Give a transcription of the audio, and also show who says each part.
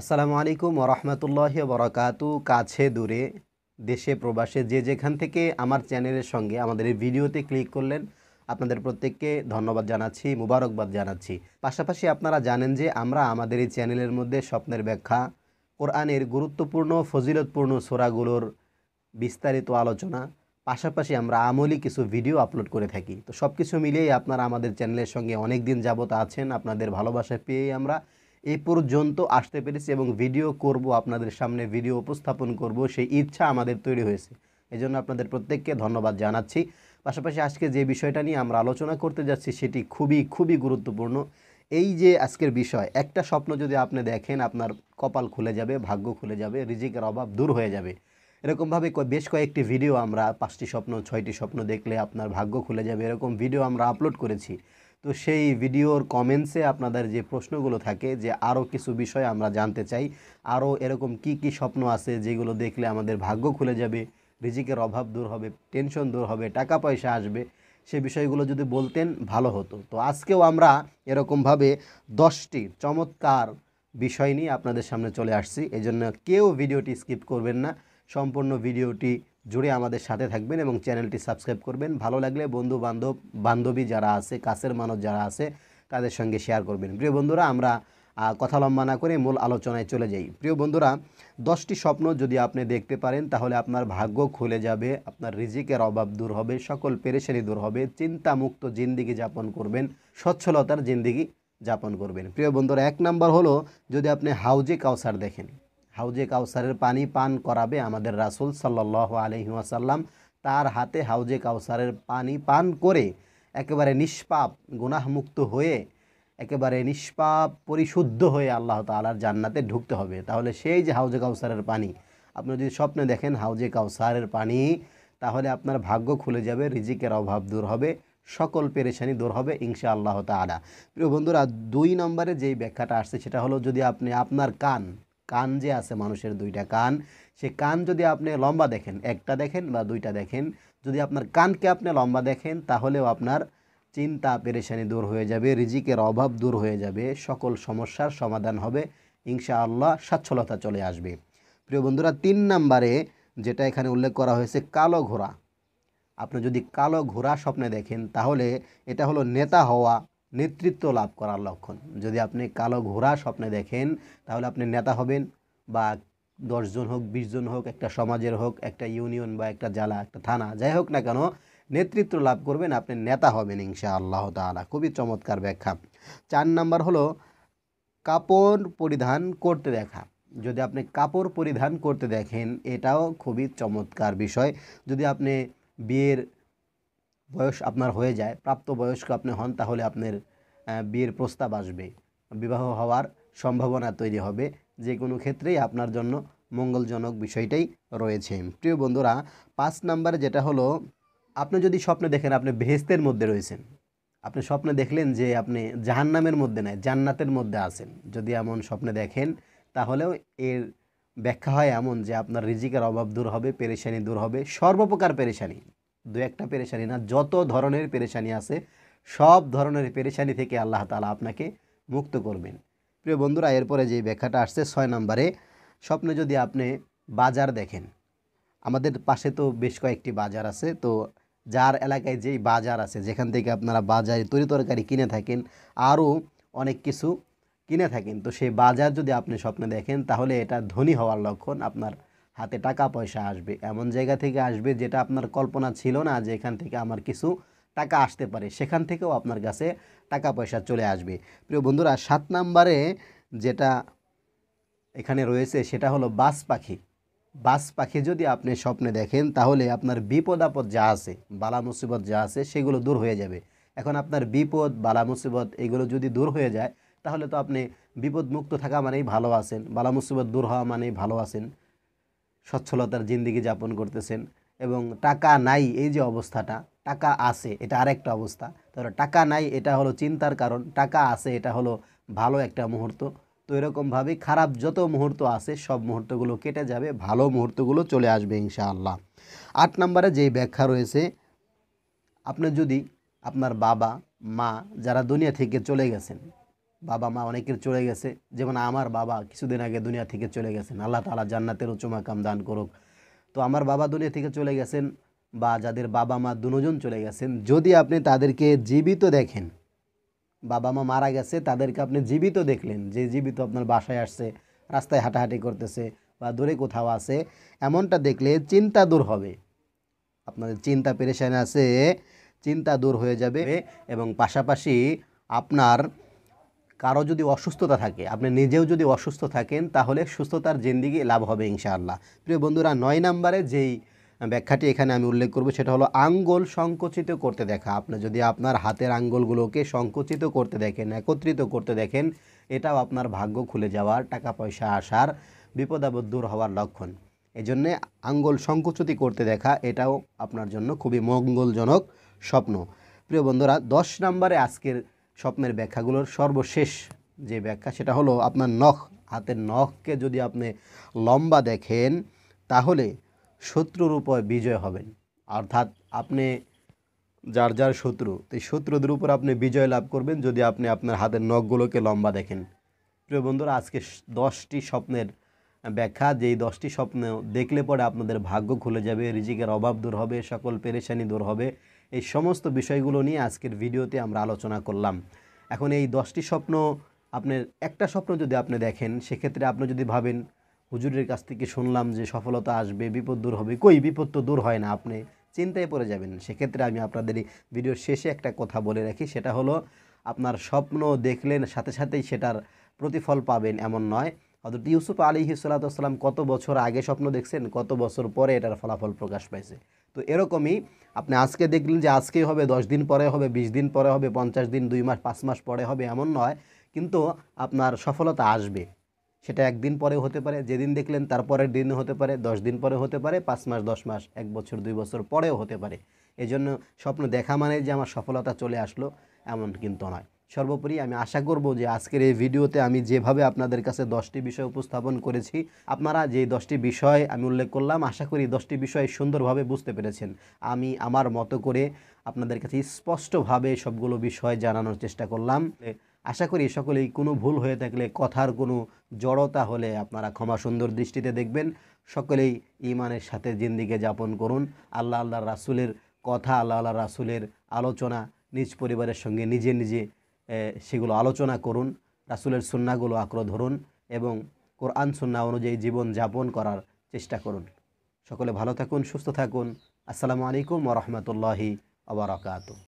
Speaker 1: আসসালামু আলাইকুম ওরহমতুল্লাহ বরকাতু কাছে দূরে দেশে প্রবাসে যে যেখান থেকে আমার চ্যানেলের সঙ্গে আমাদের এই ভিডিওতে ক্লিক করলেন আপনাদের প্রত্যেককে ধন্যবাদ জানাচ্ছি মুবারকবাদ জানাচ্ছি পাশাপাশি আপনারা জানেন যে আমরা আমাদের এই চ্যানেলের মধ্যে স্বপ্নের ব্যাখ্যা কোরআনের গুরুত্বপূর্ণ ফজিলতপূর্ণ সোরাগুলোর বিস্তারিত আলোচনা পাশাপাশি আমরা আমলি কিছু ভিডিও আপলোড করে থাকি তো সব কিছু মিলিয়েই আপনারা আমাদের চ্যানেলের সঙ্গে অনেক দিন যাবত আছেন আপনাদের ভালোবাসা পেয়েই আমরা এ পর্যন্ত আসতে পেরেছি এবং ভিডিও করব আপনাদের সামনে ভিডিও উপস্থাপন করব সেই ইচ্ছা আমাদের তৈরি হয়েছে জন্য আপনাদের প্রত্যেককে ধন্যবাদ জানাচ্ছি পাশাপাশি আজকে যে বিষয়টা নিয়ে আমরা আলোচনা করতে যাচ্ছি সেটি খুবই খুবই গুরুত্বপূর্ণ এই যে আজকের বিষয় একটা স্বপ্ন যদি আপনি দেখেন আপনার কপাল খুলে যাবে ভাগ্য খুলে যাবে রিজিকের অভাব দূর হয়ে যাবে এরকমভাবে বেশ কয়েকটি ভিডিও আমরা পাঁচটি স্বপ্ন ছয়টি স্বপ্ন দেখলে আপনার ভাগ্য খুলে যাবে এরকম ভিডিও আমরা আপলোড করেছি তো সেই ভিডিওর কমেন্টসে আপনাদের যে প্রশ্নগুলো থাকে যে আরও কিছু বিষয় আমরা জানতে চাই আরও এরকম কি কি স্বপ্ন আছে যেগুলো দেখলে আমাদের ভাগ্য খুলে যাবে রিজিকের অভাব দূর হবে টেনশন দূর হবে টাকা পয়সা আসবে সে বিষয়গুলো যদি বলতেন ভালো হতো তো আজকেও আমরা এরকমভাবে দশটি চমৎকার বিষয় নিয়ে আপনাদের সামনে চলে আসছি এজন্য কেউ ভিডিওটি স্কিপ করবেন না সম্পূর্ণ ভিডিওটি জুড়ে আমাদের সাথে থাকবেন এবং চ্যানেলটি সাবস্ক্রাইব করবেন ভালো লাগলে বন্ধু বান্ধব বান্ধবী যারা আছে কাছের মানুষ যারা আছে তাদের সঙ্গে শেয়ার করবেন প্রিয় বন্ধুরা আমরা কথা লম্বা না করে মূল আলোচনায় চলে যাই প্রিয় বন্ধুরা দশটি স্বপ্ন যদি আপনি দেখতে পারেন তাহলে আপনার ভাগ্য খুলে যাবে আপনার রিজিকের অভাব দূর হবে সকল পেরেশানি দূর হবে চিন্তামুক্ত জিন্দিগি যাপন করবেন স্বচ্ছলতার জিন্দিগি যাপন করবেন প্রিয় বন্ধুরা এক নাম্বার হলো যদি আপনি হাউজে কাউসার দেখেন হাউজে কাউসারের পানি পান করাবে আমাদের রাসুল সাল্লাহ আলহিহাসাল্লাম তার হাতে হাউজে কাউসারের পানি পান করে একেবারে নিষ্পাপ গুনাহমুক্ত হয়ে একেবারে নিষ্পাপ পরিশুদ্ধ হয়ে আল্লাহ তালার জান্নাতে ঢুকতে হবে তাহলে সেই যে হাউজে কাউসারের পানি আপনি যদি স্বপ্নে দেখেন হাউজে কাউসারের পানি তাহলে আপনার ভাগ্য খুলে যাবে রিজিকের অভাব দূর হবে সকল পেরেশানি দূর হবে ইংশা আল্লাহ তালা প্রিয় বন্ধুরা দুই নম্বরে যেই ব্যাখ্যাটা আসছে সেটা হলো যদি আপনি আপনার কান কান যে আছে মানুষের দুইটা কান সে কান যদি আপনি লম্বা দেখেন একটা দেখেন বা দুইটা দেখেন যদি আপনার কানকে আপনি লম্বা দেখেন তাহলেও আপনার চিন্তা পেরেশানি দূর হয়ে যাবে রিজিকের অভাব দূর হয়ে যাবে সকল সমস্যার সমাধান হবে আল্লাহ সচ্ছলতা চলে আসবে প্রিয় বন্ধুরা তিন নাম্বারে যেটা এখানে উল্লেখ করা হয়েছে কালো ঘোড়া আপনি যদি কালো ঘোড়া স্বপ্নে দেখেন তাহলে এটা হলো নেতা হওয়া নেতৃত্ব লাভ করার লক্ষণ যদি আপনি কালো ঘোড়া স্বপ্নে দেখেন তাহলে আপনি নেতা হবেন বা দশজন হোক বিশজন হোক একটা সমাজের হোক একটা ইউনিয়ন বা একটা জেলা একটা থানা যাই হোক না কেন নেতৃত্ব লাভ করবেন আপনি নেতা হবেন ইনশা আল্লাহ তালা খুবই চমৎকার ব্যাখ্যা চার নাম্বার হলো কাপড় পরিধান করতে দেখা যদি আপনি কাপড় পরিধান করতে দেখেন এটাও খুবই চমৎকার বিষয় যদি আপনি বিয়ের বয়স আপনার হয়ে যায় প্রাপ্ত বয়স্ক আপনি হন তাহলে আপনার বিয়ের প্রস্তাব আসবে বিবাহ হওয়ার সম্ভাবনা তৈরি হবে যে কোনো ক্ষেত্রেই আপনার জন্য মঙ্গলজনক বিষয়টাই রয়েছে প্রিয় বন্ধুরা পাঁচ নাম্বারে যেটা হলো আপনি যদি স্বপ্নে দেখেন আপনি ভেস্তের মধ্যে রয়েছেন আপনি স্বপ্নে দেখলেন যে আপনি জাহান্নামের মধ্যে নয় জান্নাতের মধ্যে আছেন যদি এমন স্বপ্নে দেখেন তাহলেও এর ব্যাখ্যা হয় এমন যে আপনার রিজিকের অভাব দূর হবে পেরেশানি দূর হবে সর্বপ্রকার পেরেশানি দু একটা পেরেশানি না যত ধরনের পেরেশানি আছে সব ধরনের পেরেশানি থেকে আল্লাহ তালা আপনাকে মুক্ত করবেন প্রিয় বন্ধুরা এরপরে যে ব্যাখ্যাটা আসছে ছয় নম্বরে স্বপ্নে যদি আপনি বাজার দেখেন আমাদের পাশে তো বেশ কয়েকটি বাজার আছে তো যার এলাকায় যেই বাজার আছে যেখান থেকে আপনারা বাজারে তরি তরকারি কিনে থাকেন আরও অনেক কিছু কিনে থাকেন তো সেই বাজার যদি আপনি স্বপ্নে দেখেন তাহলে এটা ধনী হওয়ার লক্ষণ আপনার হাতে টাকা পয়সা আসবে এমন জায়গা থেকে আসবে যেটা আপনার কল্পনা ছিল না যে এখান থেকে আমার কিছু টাকা আসতে পারে সেখান থেকেও আপনার কাছে টাকা পয়সা চলে আসবে প্রিয় বন্ধুরা সাত নাম্বারে যেটা এখানে রয়েছে সেটা হলো বাস পাখি বাস পাখি যদি আপনি স্বপ্নে দেখেন তাহলে আপনার বিপদ আপদ যা আছে বালা মুসিবত যা আছে সেগুলো দূর হয়ে যাবে এখন আপনার বিপদ বালা মুসিবত এগুলো যদি দূর হয়ে যায় তাহলে তো আপনি বিপদ মুক্ত থাকা মানেই ভালো আছেন বালা মুসিবত দূর হওয়া মানেই ভালো আছেন সচ্ছলতার জিন্দিগি যাপন করতেছেন এবং টাকা নাই এই যে অবস্থাটা টাকা আছে এটা আরেকটা অবস্থা তাহলে টাকা নাই এটা হলো চিন্তার কারণ টাকা আছে এটা হলো ভালো একটা মুহূর্ত তো এরকমভাবেই খারাপ যত মুহূর্ত আছে সব মুহূর্তগুলো কেটে যাবে ভালো মুহূর্তগুলো চলে আসবে ইনশাআল্লাহ আট নম্বরে যেই ব্যাখ্যা রয়েছে আপনি যদি আপনার বাবা মা যারা দুনিয়া থেকে চলে গেছেন বাবা মা অনেকের চলে গেছে যেমন আমার বাবা কিছুদিন আগে দুনিয়া থেকে চলে গেছেন আল্লাহ তালা জান্নাতের মাকাম দান করুক তো আমার বাবা দুনিয়া থেকে চলে গেছেন বা যাদের বাবা মা দুজন চলে গেছেন যদি আপনি তাদেরকে জীবিত দেখেন বাবা মা মারা গেছে তাদেরকে আপনি জীবিত দেখলেন যে জীবিত আপনার বাসায় আসছে রাস্তায় হাঁটাহাঁটি করতেছে বা দূরে কোথাও আছে এমনটা দেখলে চিন্তা দূর হবে আপনাদের চিন্তা পেরেশানি আছে চিন্তা দূর হয়ে যাবে এবং পাশাপাশি আপনার কারো যদি অসুস্থতা থাকে আপনি নিজেও যদি অসুস্থ থাকেন তাহলে সুস্থতার জিন্দিগি লাভ হবে ইনশাআল্লাহ প্রিয় বন্ধুরা নয় নাম্বারে যেই ব্যাখ্যাটি এখানে আমি উল্লেখ করব সেটা হলো আঙ্গুল সংকুচিত করতে দেখা আপনি যদি আপনার হাতের আঙ্গুলগুলোকে সংকুচিত করতে দেখেন একত্রিত করতে দেখেন এটাও আপনার ভাগ্য খুলে যাওয়ার টাকা পয়সা আসার বিপদাবদ দূর হওয়ার লক্ষণ এই জন্যে আঙ্গুল সংকুচিত করতে দেখা এটাও আপনার জন্য খুবই মঙ্গলজনক স্বপ্ন প্রিয় বন্ধুরা দশ নম্বরে আজকের স্বপ্নের ব্যাখ্যাগুলোর সর্বশেষ যে ব্যাখ্যা সেটা হলো আপনার নখ হাতের নখকে যদি আপনি লম্বা দেখেন তাহলে শত্রুর উপর বিজয় হবেন অর্থাৎ আপনি যার যার শত্রু এই শত্রুদের উপর আপনি বিজয় লাভ করবেন যদি আপনি আপনার হাতের নখগুলোকে লম্বা দেখেন প্রিয় বন্ধুরা আজকে দশটি স্বপ্নের ব্যাখ্যা যেই দশটি স্বপ্ন দেখলে পরে আপনাদের ভাগ্য খুলে যাবে রিজিকের অভাব দূর হবে সকল পেরেশানি দূর হবে এই সমস্ত বিষয়গুলো নিয়ে আজকের ভিডিওতে আমরা আলোচনা করলাম এখন এই দশটি স্বপ্ন আপনার একটা স্বপ্ন যদি আপনি দেখেন সেক্ষেত্রে আপনি যদি ভাবেন হুজুরের কাছ থেকে শুনলাম যে সফলতা আসবে বিপদ দূর হবে কই বিপদ তো দূর হয় না আপনি চিন্তায় পড়ে যাবেন সেক্ষেত্রে আমি আপনাদের এই ভিডিওর শেষে একটা কথা বলে রাখি সেটা হলো আপনার স্বপ্ন দেখলেন সাথে সাথেই সেটার প্রতিফল পাবেন এমন নয় হজরত ইউসুফ আলী হিসালাতাম কত বছর আগে স্বপ্ন দেখছেন কত বছর পরে এটার ফলাফল প্রকাশ পাইছে তো এরকমই আপনি আজকে দেখলেন যে আজকেই হবে দশ দিন পরে হবে বিশ দিন পরে হবে পঞ্চাশ দিন দুই মাস পাঁচ মাস পরে হবে এমন নয় কিন্তু আপনার সফলতা আসবে সেটা একদিন পরে হতে পারে যেদিন দেখলেন তার পরের দিনও হতে পারে দশ দিন পরে হতে পারে পাঁচ মাস দশ মাস এক বছর দুই বছর পরেও হতে পারে এজন্য স্বপ্ন দেখা মানে যে আমার সফলতা চলে আসলো এমন কিন্তু নয় সর্বোপরি আমি আশা করব যে আজকের এই ভিডিওতে আমি যেভাবে আপনাদের কাছে দশটি বিষয় উপস্থাপন করেছি আপনারা যে দশটি বিষয় আমি উল্লেখ করলাম আশা করি দশটি বিষয় সুন্দরভাবে বুঝতে পেরেছেন আমি আমার মতো করে আপনাদের কাছে স্পষ্টভাবে সবগুলো বিষয় জানানোর চেষ্টা করলাম আশা করি সকলেই কোনো ভুল হয়ে থাকলে কথার কোনো জড়তা হলে আপনারা ক্ষমা সুন্দর দৃষ্টিতে দেখবেন সকলেই ইমানের সাথে জিন্দিকে যাপন করুন আল্লাহ আল্লাহ রাসুলের কথা আল্লাহ আল্লাহ রাসুলের আলোচনা নিজ পরিবারের সঙ্গে নিজে নিজে সেগুলো আলোচনা করুন রাসুলের সুন্নাগুলো আঁকড় ধরুন এবং কোরআন সুন্না অনুযায়ী জীবন যাপন করার চেষ্টা করুন সকলে ভালো থাকুন সুস্থ থাকুন আসসালামু আলাইকুম ওরহমতুল্লাহি আবরাকাত